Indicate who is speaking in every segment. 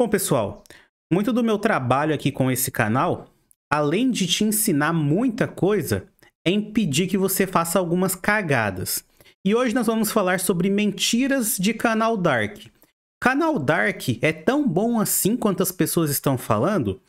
Speaker 1: Bom, pessoal, muito do meu trabalho aqui com esse canal, além de te ensinar muita coisa, é impedir que você faça algumas cagadas. E hoje nós vamos falar sobre mentiras de canal Dark. Canal Dark é tão bom assim quanto as pessoas estão falando?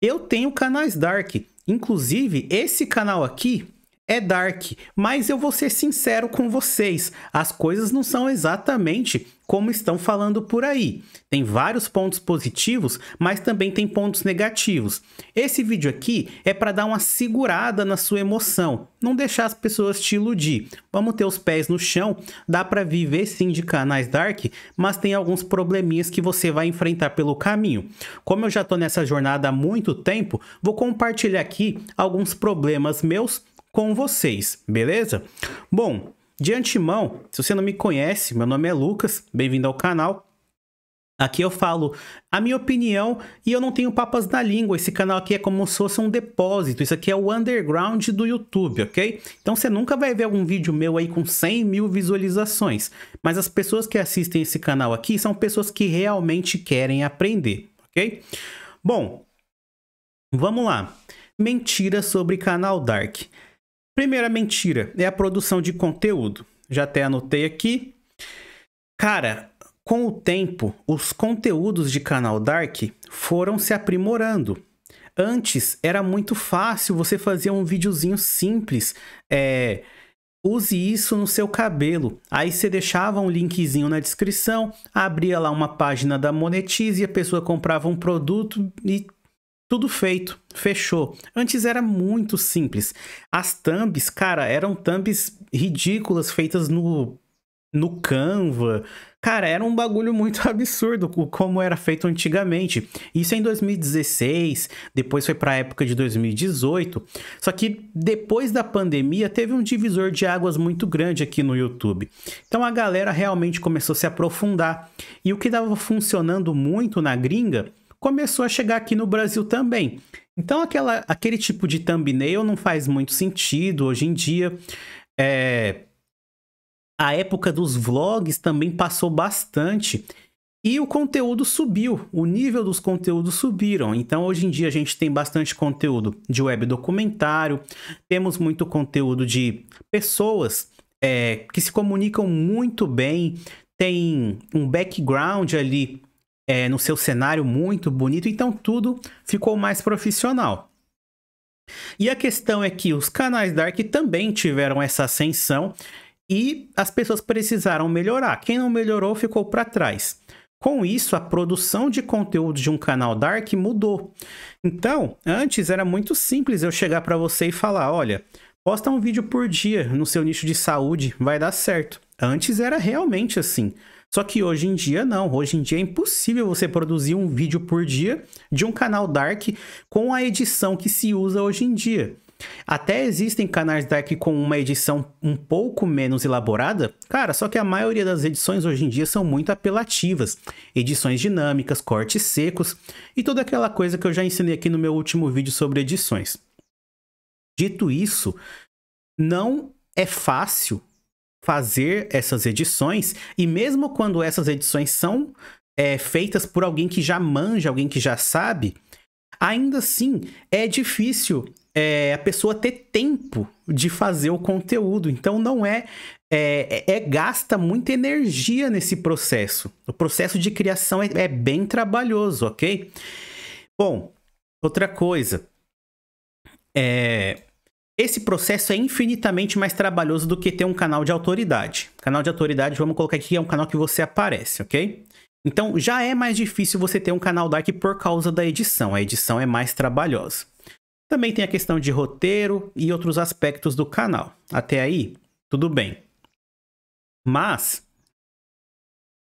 Speaker 1: Eu tenho canais Dark. Inclusive, esse canal aqui é Dark. Mas eu vou ser sincero com vocês: as coisas não são exatamente como estão falando por aí. Tem vários pontos positivos, mas também tem pontos negativos. Esse vídeo aqui é para dar uma segurada na sua emoção, não deixar as pessoas te iludir. Vamos ter os pés no chão, dá para viver sim de canais dark, mas tem alguns probleminhas que você vai enfrentar pelo caminho. Como eu já estou nessa jornada há muito tempo, vou compartilhar aqui alguns problemas meus com vocês, beleza? Bom, de antemão, se você não me conhece, meu nome é Lucas, bem-vindo ao canal. Aqui eu falo a minha opinião e eu não tenho papas na língua. Esse canal aqui é como se fosse um depósito. Isso aqui é o underground do YouTube, ok? Então você nunca vai ver algum vídeo meu aí com 100 mil visualizações. Mas as pessoas que assistem esse canal aqui são pessoas que realmente querem aprender, ok? Bom, vamos lá. Mentiras sobre canal Dark. Primeira mentira é a produção de conteúdo. Já até anotei aqui. Cara, com o tempo, os conteúdos de canal Dark foram se aprimorando. Antes era muito fácil você fazer um videozinho simples, é, Use isso no seu cabelo. Aí você deixava um linkzinho na descrição, abria lá uma página da Monetize e a pessoa comprava um produto e tudo feito, fechou. Antes era muito simples. As thumbs, cara, eram thumbs ridículas feitas no no Canva. Cara, era um bagulho muito absurdo como era feito antigamente. Isso é em 2016, depois foi para a época de 2018. Só que depois da pandemia teve um divisor de águas muito grande aqui no YouTube. Então a galera realmente começou a se aprofundar. E o que estava funcionando muito na gringa começou a chegar aqui no Brasil também. Então, aquela, aquele tipo de thumbnail não faz muito sentido hoje em dia. É... A época dos vlogs também passou bastante. E o conteúdo subiu, o nível dos conteúdos subiram. Então, hoje em dia, a gente tem bastante conteúdo de web documentário, temos muito conteúdo de pessoas é, que se comunicam muito bem, tem um background ali é, no seu cenário muito bonito, então tudo ficou mais profissional. E a questão é que os canais Dark também tiveram essa ascensão e as pessoas precisaram melhorar. Quem não melhorou ficou para trás. Com isso, a produção de conteúdo de um canal Dark mudou. Então, antes era muito simples eu chegar para você e falar: olha, posta um vídeo por dia no seu nicho de saúde, vai dar certo. Antes era realmente assim. Só que hoje em dia não, hoje em dia é impossível você produzir um vídeo por dia de um canal dark com a edição que se usa hoje em dia. Até existem canais dark com uma edição um pouco menos elaborada, cara, só que a maioria das edições hoje em dia são muito apelativas. Edições dinâmicas, cortes secos e toda aquela coisa que eu já ensinei aqui no meu último vídeo sobre edições. Dito isso, não é fácil fazer essas edições, e mesmo quando essas edições são é, feitas por alguém que já manja, alguém que já sabe, ainda assim é difícil é, a pessoa ter tempo de fazer o conteúdo. Então não é, é, é, é gasta muita energia nesse processo. O processo de criação é, é bem trabalhoso, ok? Bom, outra coisa. É, esse processo é infinitamente mais trabalhoso do que ter um canal de autoridade. Canal de autoridade, vamos colocar aqui, é um canal que você aparece, ok? Então já é mais difícil você ter um canal Dark por causa da edição, a edição é mais trabalhosa. Também tem a questão de roteiro e outros aspectos do canal. Até aí, tudo bem. Mas,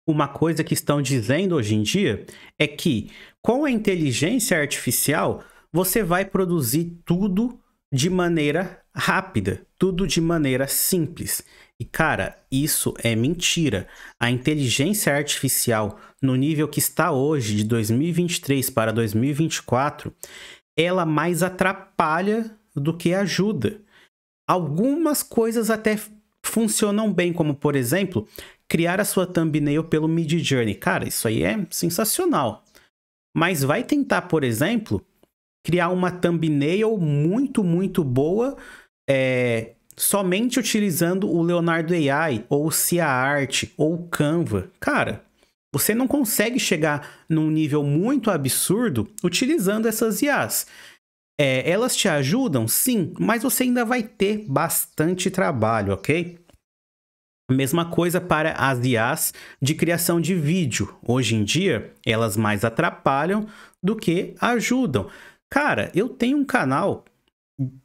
Speaker 1: uma coisa que estão dizendo hoje em dia é que com a inteligência artificial você vai produzir tudo de maneira rápida, tudo de maneira simples. E cara, isso é mentira. A inteligência artificial no nível que está hoje, de 2023 para 2024, ela mais atrapalha do que ajuda. Algumas coisas até funcionam bem, como por exemplo, criar a sua thumbnail pelo Midjourney. Cara, isso aí é sensacional. Mas vai tentar, por exemplo, criar uma thumbnail muito, muito boa é, somente utilizando o Leonardo AI, ou o Cia Arte, ou o Canva. Cara, você não consegue chegar num nível muito absurdo utilizando essas IAs. É, elas te ajudam, sim, mas você ainda vai ter bastante trabalho, ok? Mesma coisa para as IAs de criação de vídeo. Hoje em dia, elas mais atrapalham do que ajudam. Cara, eu tenho um canal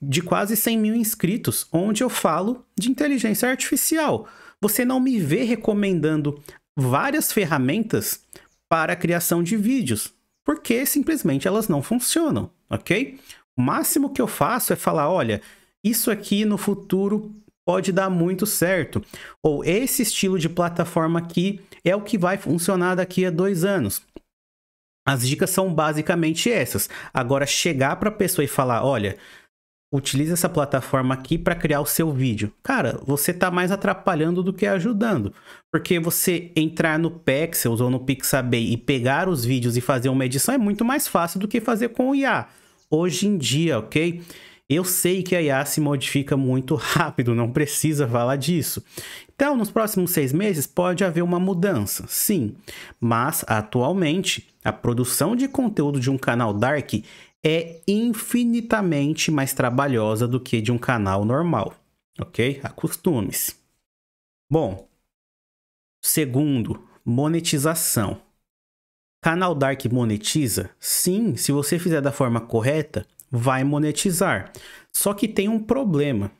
Speaker 1: de quase 100 mil inscritos onde eu falo de inteligência artificial. Você não me vê recomendando várias ferramentas para a criação de vídeos, porque simplesmente elas não funcionam, ok? O máximo que eu faço é falar: olha, isso aqui no futuro pode dar muito certo, ou esse estilo de plataforma aqui é o que vai funcionar daqui a dois anos. As dicas são basicamente essas. Agora, chegar para a pessoa e falar: olha, utilize essa plataforma aqui para criar o seu vídeo. Cara, você está mais atrapalhando do que ajudando. Porque você entrar no Pexels ou no Pixabay e pegar os vídeos e fazer uma edição é muito mais fácil do que fazer com o IA. Hoje em dia, ok? Eu sei que a IA se modifica muito rápido, não precisa falar disso. Então, nos próximos seis meses pode haver uma mudança, sim, mas atualmente a produção de conteúdo de um canal Dark é infinitamente mais trabalhosa do que de um canal normal, ok? Acostume-se. Bom, segundo, monetização. Canal Dark monetiza? Sim, se você fizer da forma correta, vai monetizar. Só que tem um problema.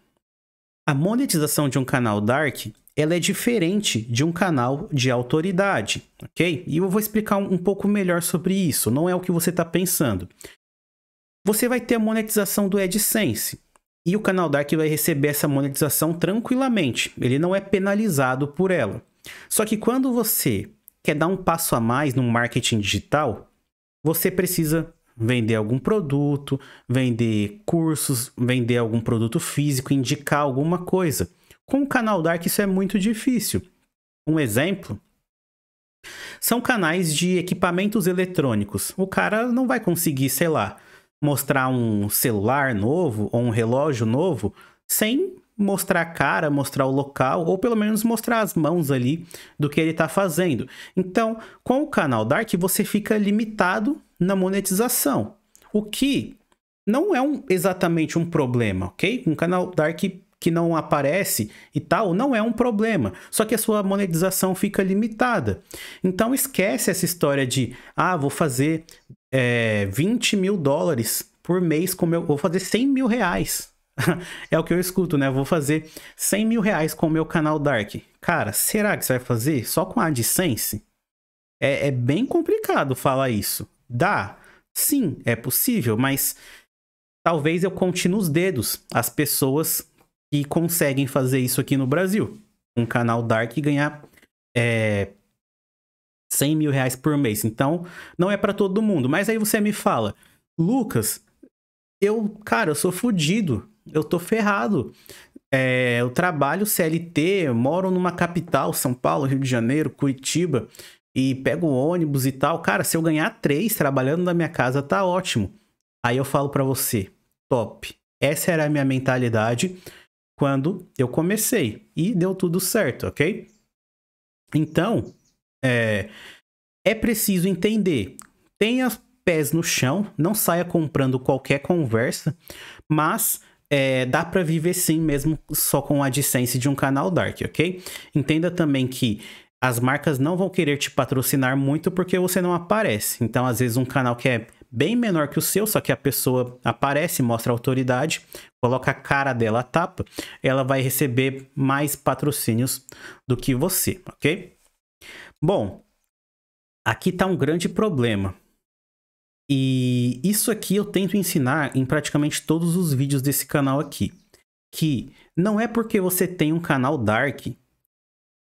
Speaker 1: A monetização de um canal Dark ela é diferente de um canal de autoridade, ok? E eu vou explicar um, um pouco melhor sobre isso, não é o que você está pensando. Você vai ter a monetização do AdSense e o canal Dark vai receber essa monetização tranquilamente, ele não é penalizado por ela. Só que quando você quer dar um passo a mais no marketing digital, você precisa vender algum produto, vender cursos, vender algum produto físico, indicar alguma coisa. Com o canal Dark isso é muito difícil. Um exemplo são canais de equipamentos eletrônicos. O cara não vai conseguir, sei lá, mostrar um celular novo ou um relógio novo sem mostrar a cara, mostrar o local, ou pelo menos mostrar as mãos ali do que ele está fazendo. Então, com o canal Dark, você fica limitado na monetização, o que não é um, exatamente um problema, ok? Um canal Dark que não aparece e tal, não é um problema. Só que a sua monetização fica limitada. Então esquece essa história de, ah, vou fazer é, 20 mil dólares por mês com meu. Vou fazer 100 mil reais. é o que eu escuto, né? Vou fazer 100 mil reais com o meu canal Dark. Cara, será que você vai fazer só com a AdSense? É, é bem complicado falar isso. Dá? Sim, é possível, mas talvez eu conte nos dedos as pessoas que conseguem fazer isso aqui no Brasil. Um canal Dark e ganhar é, 100 mil reais por mês. Então, não é para todo mundo. Mas aí você me fala, Lucas, eu, cara, eu sou fodido. Eu tô ferrado. É, eu trabalho CLT, moro numa capital, São Paulo, Rio de Janeiro, Curitiba, e pego ônibus e tal. Cara, se eu ganhar três trabalhando na minha casa, tá ótimo. Aí eu falo para você, top. Essa era a minha mentalidade quando eu comecei e deu tudo certo, ok? Então, é, é preciso entender. Tenha pés no chão, não saia comprando qualquer conversa, mas é, dá para viver sim mesmo só com a AdSense de um canal Dark, ok? Entenda também que as marcas não vão querer te patrocinar muito porque você não aparece. Então, às vezes, um canal que é bem menor que o seu, só que a pessoa aparece, mostra autoridade, coloca a cara dela a tapa, ela vai receber mais patrocínios do que você, ok? Bom, aqui está um grande problema. E isso aqui eu tento ensinar em praticamente todos os vídeos desse canal aqui. Que não é porque você tem um canal Dark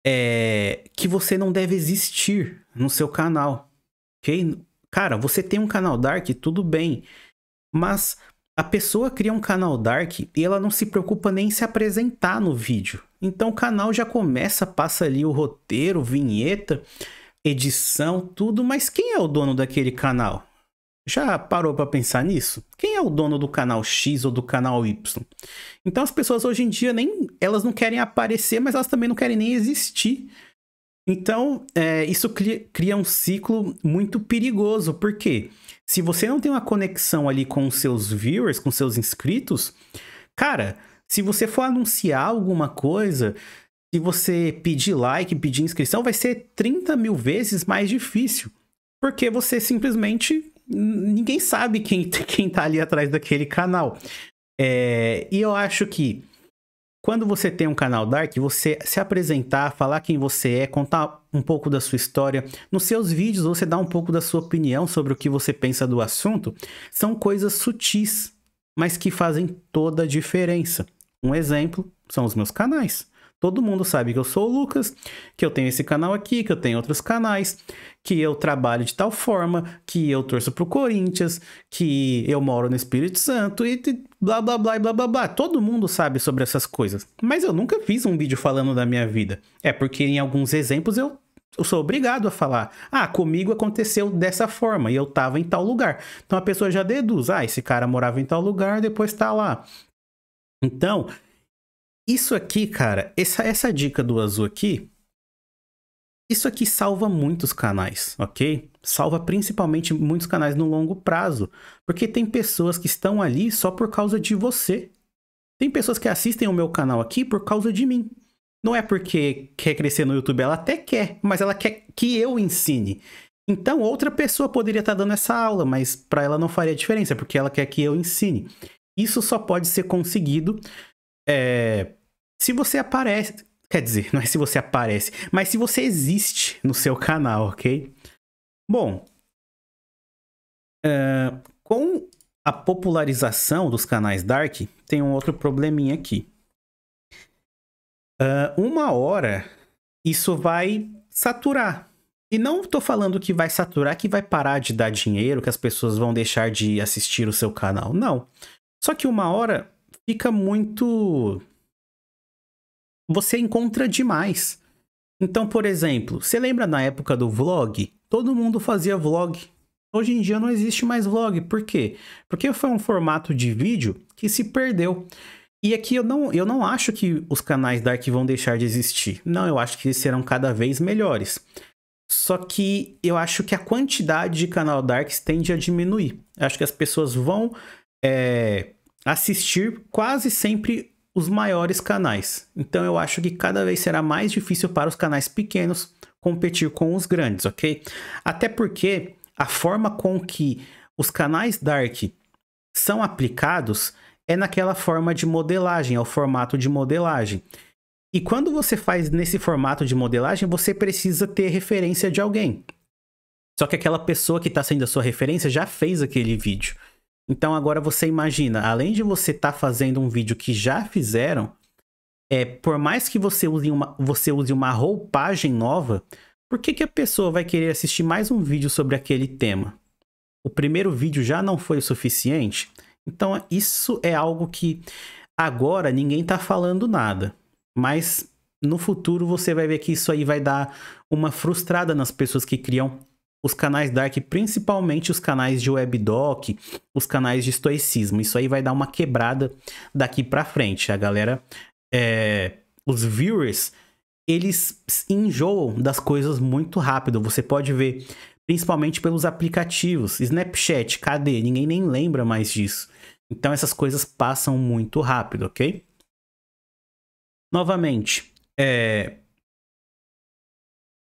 Speaker 1: é, que você não deve existir no seu canal, ok? Cara, você tem um canal dark, tudo bem. Mas a pessoa cria um canal dark e ela não se preocupa nem em se apresentar no vídeo. Então o canal já começa, passa ali o roteiro, vinheta, edição, tudo, mas quem é o dono daquele canal? Já parou para pensar nisso? Quem é o dono do canal X ou do canal Y? Então as pessoas hoje em dia nem elas não querem aparecer, mas elas também não querem nem existir então, é, isso cria, um ciclo muito perigoso, porque se você não tem uma conexão ali com seus viewers, com seus inscritos, cara, se você for anunciar alguma coisa, se você pedir like, pedir inscrição, vai ser 30 mil vezes mais difícil. Porque você simplesmente. Ninguém sabe quem, quem tá ali atrás daquele canal. É, e eu acho que quando você tem um canal Dark, você se apresentar, falar quem você é, contar um pouco da sua história. Nos seus vídeos, você dá um pouco da sua opinião sobre o que você pensa do assunto. São coisas sutis, mas que fazem toda a diferença. Um exemplo são os meus canais. Todo mundo sabe que eu sou o Lucas, que eu tenho esse canal aqui, que eu tenho outros canais, que eu trabalho de tal forma, que eu torço pro Corinthians, que eu moro no Espírito Santo e blá blá blá blá blá blá. Todo mundo sabe sobre essas coisas. Mas eu nunca fiz um vídeo falando da minha vida. É porque em alguns exemplos eu eu sou obrigado a falar, ah, comigo aconteceu dessa forma e eu tava em tal lugar. Então a pessoa já deduz, ah, esse cara morava em tal lugar, depois tá lá. Então, isso aqui, cara, essa, essa dica do azul aqui, isso aqui salva muitos canais, ok? Salva principalmente muitos canais no longo prazo, porque tem pessoas que estão ali só por causa de você. Tem pessoas que assistem o meu canal aqui por causa de mim. Não é porque quer crescer no YouTube, ela até quer, mas ela quer que eu ensine. Então, outra pessoa poderia estar tá dando essa aula, mas para ela não faria diferença, porque ela quer que eu ensine. Isso só pode ser conseguido é, se você aparece. Quer dizer, não é se você aparece, mas se você existe no seu canal, ok? Bom, uh, com a popularização dos canais Dark, tem um outro probleminha aqui. Uh, uma hora, isso vai saturar. E não estou falando que vai saturar, que vai parar de dar dinheiro, que as pessoas vão deixar de assistir o seu canal. Não. Só que uma hora fica muito. Você encontra demais. Então, por exemplo, você lembra na época do vlog? Todo mundo fazia vlog. Hoje em dia não existe mais vlog. Por quê? Porque foi um formato de vídeo que se perdeu. E aqui eu não, eu não acho que os canais Dark vão deixar de existir. Não, eu acho que eles serão cada vez melhores. Só que eu acho que a quantidade de canal Darks tende a diminuir. Eu acho que as pessoas vão é, assistir quase sempre os maiores canais. Então eu acho que cada vez será mais difícil para os canais pequenos competir com os grandes, ok? Até porque a forma com que os canais Dark são aplicados é naquela forma de modelagem, é o formato de modelagem. E quando você faz nesse formato de modelagem, você precisa ter referência de alguém. Só que aquela pessoa que está sendo a sua referência já fez aquele vídeo. Então agora você imagina, além de você estar tá fazendo um vídeo que já fizeram, é, por mais que você use, uma, você use uma roupagem nova, por que, que a pessoa vai querer assistir mais um vídeo sobre aquele tema? O primeiro vídeo já não foi o suficiente? Então isso é algo que agora ninguém está falando nada, mas no futuro você vai ver que isso aí vai dar uma frustrada nas pessoas que criam os canais dark, principalmente os canais de webdoc, os canais de estoicismo. Isso aí vai dar uma quebrada daqui para frente. A galera, é, os viewers, eles enjoam das coisas muito rápido. Você pode ver, principalmente pelos aplicativos. Snapchat, cadê? Ninguém nem lembra mais disso. Então essas coisas passam muito rápido, ok? Novamente, é,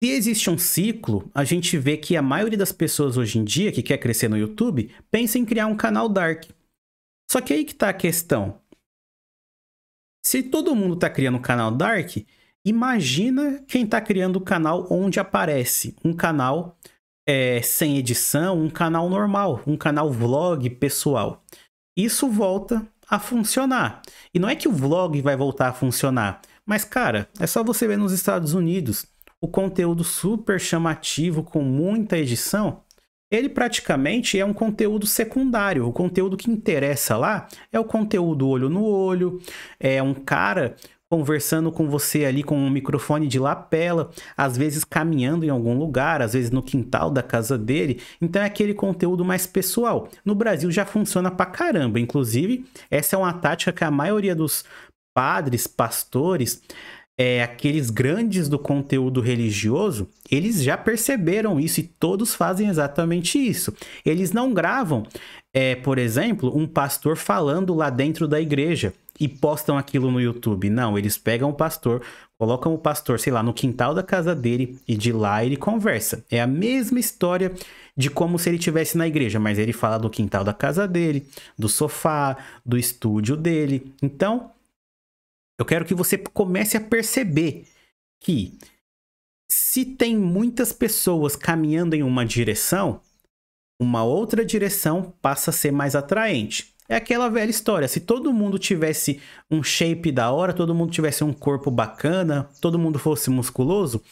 Speaker 1: se existe um ciclo, a gente vê que a maioria das pessoas hoje em dia que quer crescer no YouTube pensa em criar um canal dark. Só que aí que está a questão. Se todo mundo está criando um canal dark, imagina quem está criando o um canal onde aparece um canal é, sem edição, um canal normal, um canal vlog pessoal. Isso volta a funcionar. E não é que o vlog vai voltar a funcionar, mas cara, é só você ver nos Estados Unidos o conteúdo super chamativo com muita edição, ele praticamente é um conteúdo secundário. O conteúdo que interessa lá é o conteúdo olho no olho, é um cara conversando com você ali com um microfone de lapela, às vezes caminhando em algum lugar, às vezes no quintal da casa dele. Então é aquele conteúdo mais pessoal. No Brasil já funciona pra caramba. Inclusive, essa é uma tática que a maioria dos padres, pastores, é, aqueles grandes do conteúdo religioso, eles já perceberam isso e todos fazem exatamente isso. Eles não gravam, é, por exemplo, um pastor falando lá dentro da igreja e postam aquilo no YouTube. Não, eles pegam o pastor, colocam o pastor, sei lá, no quintal da casa dele e de lá ele conversa. É a mesma história de como se ele tivesse na igreja, mas ele fala do quintal da casa dele, do sofá, do estúdio dele. Então, eu quero que você comece a perceber que se tem muitas pessoas caminhando em uma direção, uma outra direção passa a ser mais atraente. É aquela velha história. Se todo mundo tivesse um shape da hora, todo mundo tivesse um corpo bacana, todo mundo fosse musculoso,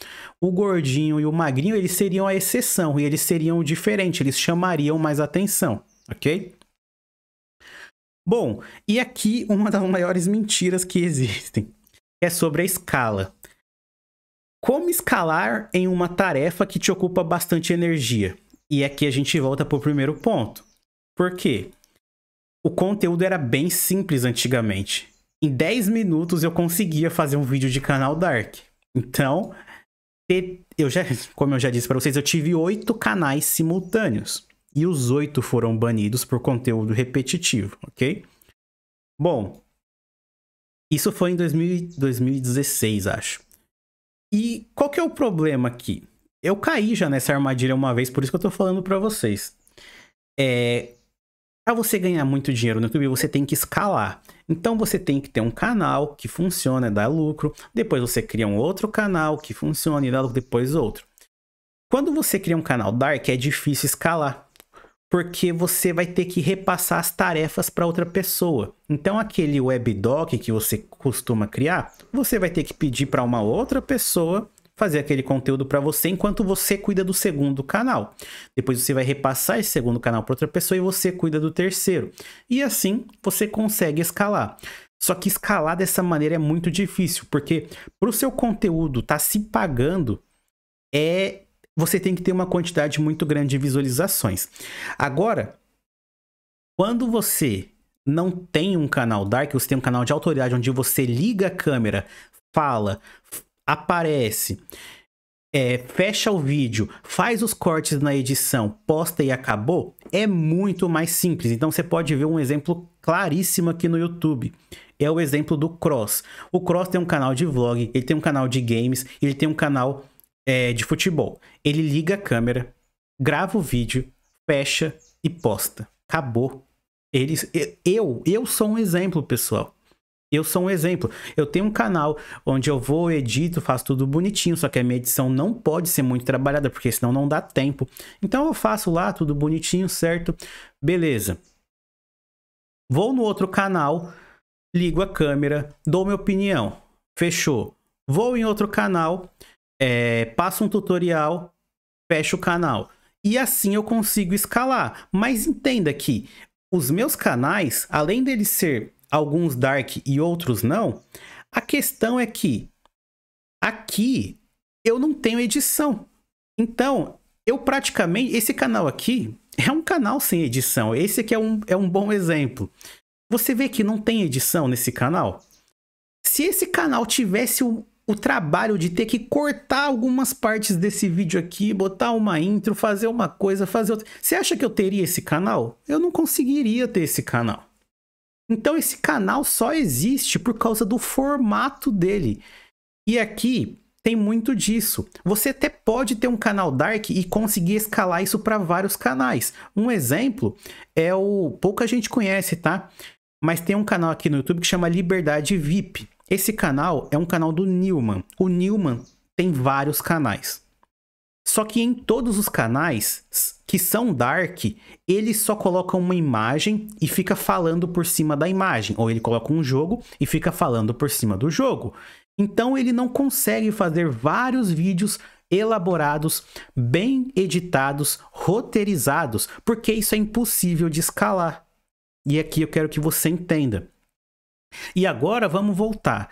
Speaker 1: o gordinho e o magrinho eles seriam a exceção e eles seriam o diferente. Eles chamariam mais atenção, ok? Bom, e aqui uma das maiores mentiras que existem é sobre a escala. Como escalar em uma tarefa que te ocupa bastante energia? E aqui a gente volta para o primeiro ponto. Por quê? O conteúdo era bem simples antigamente. Em 10 minutos eu conseguia fazer um vídeo de canal Dark. Então, eu já, como eu já disse para vocês, eu tive oito canais simultâneos e os oito foram banidos por conteúdo repetitivo, ok? Bom, isso foi em 2000, 2016, acho. E qual que é o problema aqui? Eu caí já nessa armadilha uma vez, por isso que eu tô falando para vocês. É, para você ganhar muito dinheiro no YouTube, você tem que escalar. Então você tem que ter um canal que funciona e dá lucro, depois você cria um outro canal que funciona e dá lucro, depois outro. Quando você cria um canal dark, é difícil escalar porque você vai ter que repassar as tarefas para outra pessoa. Então, aquele webdoc que você costuma criar, você vai ter que pedir para uma outra pessoa fazer aquele conteúdo para você enquanto você cuida do segundo canal. Depois você vai repassar esse segundo canal para outra pessoa e você cuida do terceiro. E assim você consegue escalar. Só que escalar dessa maneira é muito difícil, porque para o seu conteúdo estar tá se pagando é você tem que ter uma quantidade muito grande de visualizações. Agora, quando você não tem um canal dark, você tem um canal de autoridade onde você liga a câmera, fala, aparece, é, fecha o vídeo, faz os cortes na edição, posta e acabou, é muito mais simples. Então você pode ver um exemplo claríssimo aqui no YouTube. É o exemplo do Cross. O Cross tem um canal de vlog, ele tem um canal de games, ele tem um canal é, de futebol. Ele liga a câmera, grava o vídeo, fecha e posta. Acabou. Eles, eu, eu sou um exemplo, pessoal. Eu sou um exemplo. Eu tenho um canal onde eu vou, edito, faço tudo bonitinho, só que a minha edição não pode ser muito trabalhada, porque senão não dá tempo. Então eu faço lá tudo bonitinho, certo? Beleza. Vou no outro canal, ligo a câmera, dou minha opinião. Fechou. Vou em outro canal, é, passa um tutorial, fecha o canal. E assim eu consigo escalar. Mas entenda que os meus canais, além deles ser alguns dark e outros não, a questão é que aqui eu não tenho edição. Então, eu praticamente. Esse canal aqui é um canal sem edição. Esse aqui é um, é um bom exemplo. Você vê que não tem edição nesse canal? Se esse canal tivesse o trabalho de ter que cortar algumas partes desse vídeo aqui, botar uma intro, fazer uma coisa, fazer outra. Você acha que eu teria esse canal? Eu não conseguiria ter esse canal. Então esse canal só existe por causa do formato dele. E aqui tem muito disso. Você até pode ter um canal dark e conseguir escalar isso para vários canais. Um exemplo é o pouca gente conhece, tá? Mas tem um canal aqui no YouTube que chama Liberdade VIP. Esse canal é um canal do Newman. O Newman tem vários canais. Só que em todos os canais que são dark, ele só coloca uma imagem e fica falando por cima da imagem, ou ele coloca um jogo e fica falando por cima do jogo. Então ele não consegue fazer vários vídeos elaborados, bem editados, roteirizados, porque isso é impossível de escalar. E aqui eu quero que você entenda. E agora vamos voltar.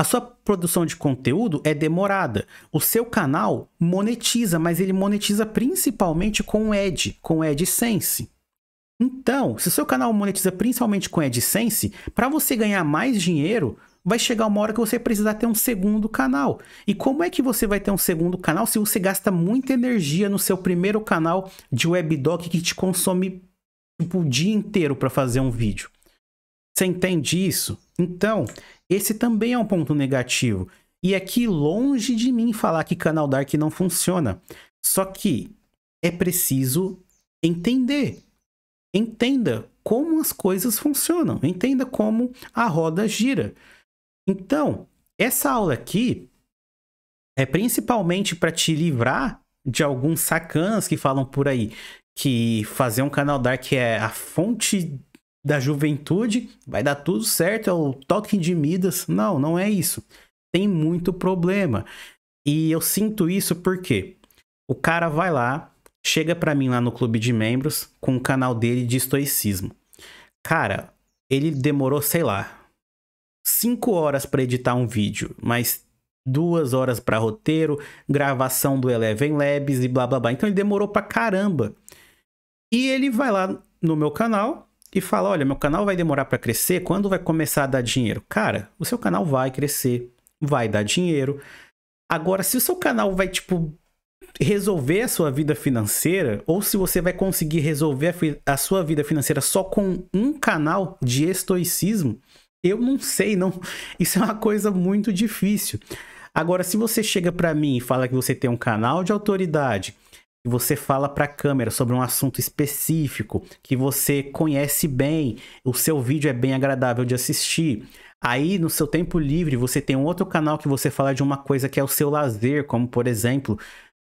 Speaker 1: A sua produção de conteúdo é demorada. O seu canal monetiza, mas ele monetiza principalmente com o Ed, com o AdSense. Então, se o seu canal monetiza principalmente com AdSense, para você ganhar mais dinheiro, vai chegar uma hora que você precisar ter um segundo canal. E como é que você vai ter um segundo canal se você gasta muita energia no seu primeiro canal de webdoc que te consome tipo, o dia inteiro para fazer um vídeo? Você entende isso? Então, esse também é um ponto negativo. E aqui, longe de mim falar que canal Dark não funciona. Só que é preciso entender. Entenda como as coisas funcionam. Entenda como a roda gira. Então, essa aula aqui é principalmente para te livrar de alguns sacanas que falam por aí que fazer um canal Dark é a fonte da juventude, vai dar tudo certo, é o toque de Midas. Não, não é isso. Tem muito problema. E eu sinto isso porque o cara vai lá, chega para mim lá no clube de membros com o canal dele de estoicismo. Cara, ele demorou, sei lá, cinco horas para editar um vídeo, mas duas horas para roteiro, gravação do Eleven Labs e blá blá blá. Então ele demorou pra caramba. E ele vai lá no meu canal, e fala: olha, meu canal vai demorar para crescer, quando vai começar a dar dinheiro? Cara, o seu canal vai crescer, vai dar dinheiro. Agora, se o seu canal vai, tipo, resolver a sua vida financeira, ou se você vai conseguir resolver a, a sua vida financeira só com um canal de estoicismo, eu não sei, não. Isso é uma coisa muito difícil. Agora, se você chega para mim e fala que você tem um canal de autoridade, que você fala para a câmera sobre um assunto específico, que você conhece bem, o seu vídeo é bem agradável de assistir. Aí, no seu tempo livre, você tem um outro canal que você fala de uma coisa que é o seu lazer, como por exemplo,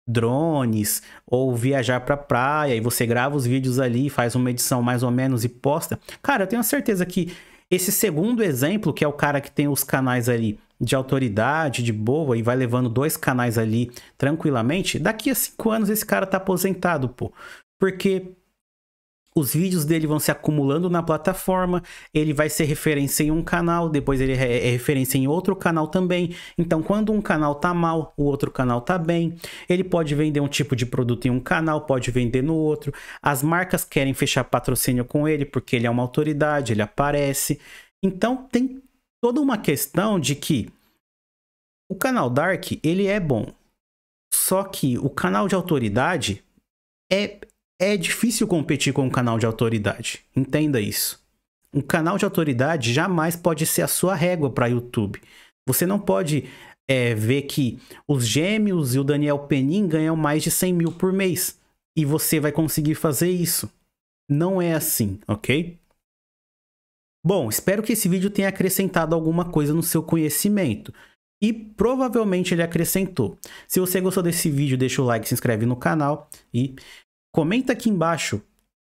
Speaker 1: drones ou viajar para praia e você grava os vídeos ali, faz uma edição mais ou menos e posta. Cara, eu tenho certeza que esse segundo exemplo, que é o cara que tem os canais ali de autoridade, de boa, e vai levando dois canais ali tranquilamente, daqui a cinco anos esse cara tá aposentado, pô. Porque os vídeos dele vão se acumulando na plataforma, ele vai ser referência em um canal, depois ele é referência em outro canal também. Então, quando um canal tá mal, o outro canal tá bem. Ele pode vender um tipo de produto em um canal, pode vender no outro. As marcas querem fechar patrocínio com ele porque ele é uma autoridade, ele aparece. Então, tem toda uma questão de que o canal Dark, ele é bom. Só que o canal de autoridade é, é difícil competir com um canal de autoridade. Entenda isso. Um canal de autoridade jamais pode ser a sua régua para YouTube. Você não pode é, ver que os gêmeos e o Daniel Penin ganham mais de 100 mil por mês. E você vai conseguir fazer isso. Não é assim, ok? Bom, espero que esse vídeo tenha acrescentado alguma coisa no seu conhecimento. E provavelmente ele acrescentou. Se você gostou desse vídeo, deixa o like, se inscreve no canal e comenta aqui embaixo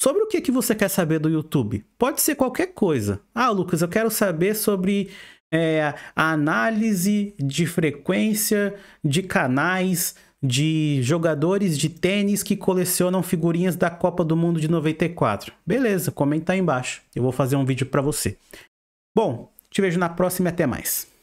Speaker 1: sobre o que, que você quer saber do YouTube. Pode ser qualquer coisa. Ah, Lucas, eu quero saber sobre é, a análise de frequência de canais de jogadores de tênis que colecionam figurinhas da Copa do Mundo de 94. Beleza, comenta aí embaixo. Eu vou fazer um vídeo para você. Bom, te vejo na próxima e até mais.